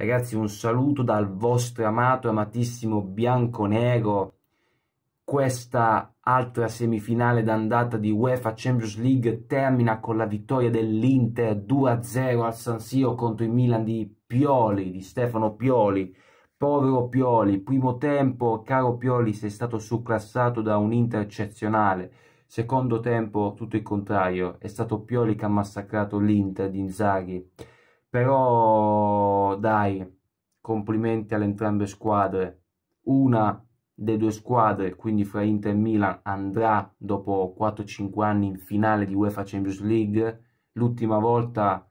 Ragazzi, un saluto dal vostro amato e amatissimo bianconero. Questa altra semifinale d'andata di UEFA Champions League termina con la vittoria dell'Inter 2-0 al San Siro contro il Milan di Pioli, di Stefano Pioli. Povero Pioli, primo tempo, caro Pioli, sei stato surclassato da un Inter eccezionale. Secondo tempo, tutto il contrario, è stato Pioli che ha massacrato l'Inter di Inzaghi. Però dai complimenti alle entrambe squadre. Una delle due squadre, quindi fra Inter e Milan, andrà dopo 4-5 anni in finale di UEFA Champions League. L'ultima volta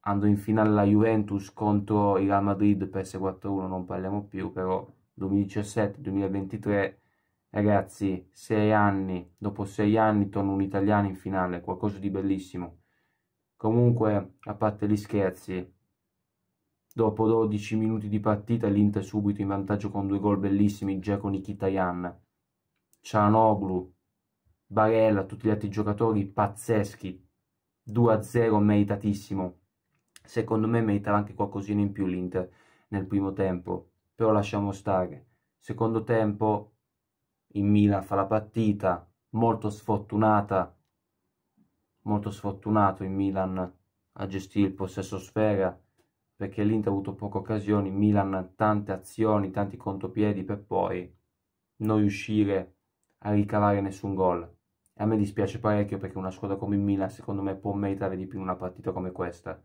andò in finale la Juventus contro il Real Madrid per 4-1, non parliamo più, però 2017-2023, ragazzi, 6 anni, dopo 6 anni torna un italiano in finale, qualcosa di bellissimo. Comunque, a parte gli scherzi, Dopo 12 minuti di partita l'Inter subito in vantaggio con due gol bellissimi, già Giacomo Nikitayan, Cianoglu, Barella, tutti gli altri giocatori pazzeschi. 2-0 meritatissimo. Secondo me meritava anche qualcosina in più l'Inter nel primo tempo, però lasciamo stare. Secondo tempo il Milan fa la partita, molto sfortunata, molto sfortunato il Milan a gestire il possesso sfera perché l'Inter ha avuto poche occasioni, Milan tante azioni, tanti contropiedi per poi non riuscire a ricavare nessun gol. A me dispiace parecchio perché una squadra come il Milan secondo me può meritare di più una partita come questa,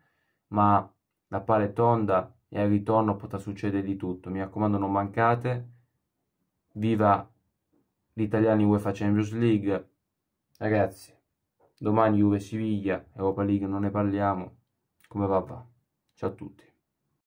ma la palla è tonda e al ritorno potrà succedere di tutto. Mi raccomando non mancate, viva gli italiani UEFA Champions League, ragazzi, domani Juve Siviglia, Europa League non ne parliamo, come va va. Ciao a tutti.